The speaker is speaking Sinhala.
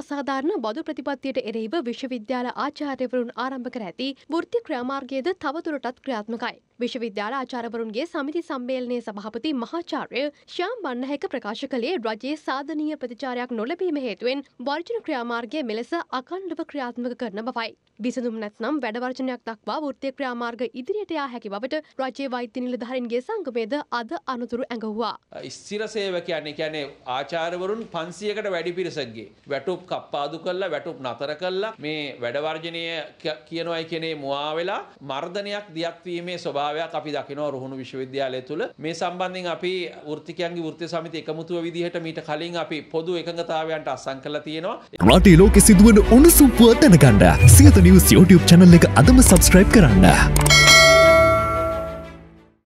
අසාධාරණ බදු ප්‍රතිපත්තියට එරෙහිව විශ්වවිද්‍යාල ආචාර්යවරුන් ආරම්භ කර ඇති වෘත්ති ක්‍රියාමාර්ගයේද තවදුරටත් ක්‍රියාත්මකයි. විශ්වවිද්‍යාල ආචාර්යවරුන්ගේ සමිති සම්මේලනයේ සභාපති මහාචාර්ය ශ්‍යාම් බණ්ණහැක ප්‍රකාශ කළේ රජයේ සාධනීය ප්‍රතිචාරයක් නොලැබීම හේතුවෙන් වර්ජන ක්‍රියාමාර්ගය මෙලෙස අකණ්ඩව ක්‍රියාත්මක කරන බවයි. විසඳුම් නැත්නම් වැඩවර්ජනයක් දක්වා වෘත්තිය ක්‍රියාමාර්ග ඉදිරියට යා හැකි බවට රජයේ වෛද්‍ය නිලධාරීන්ගේ සංගමයද අද අනතුරු ඇඟවුවා. ස්ථිර සේවකයන් කියන්නේ ආචාර්යවරුන් 500කට වැඩි පිරිසක්ගේ වැටුප් වැටුප් කප්පාදු කරලා වැටුප් නතර කරලා මේ වැඩවර්ජනය කියනවයි කෙනේ මුවා වෙලා මර්ධනයක් දියක් වීමේ ස්වභාවයක් අපි දකිනවා රුහුණු විශ්වවිද්‍යාලය තුළ මේ සම්බන්ධයෙන් අපි වෘත්තිකයන්ගේ වෘත්ති සමිති එකමුතුව විදිහට මීට කලින් අපි පොදු එකඟතාවයන්ට අත්සන් කරලා තියෙනවා රටේ ලෝකෙ සිදුවන උණුසුම් පුව දැනගන්න සියත නිවුස් YouTube channel එක අදම subscribe කරන්න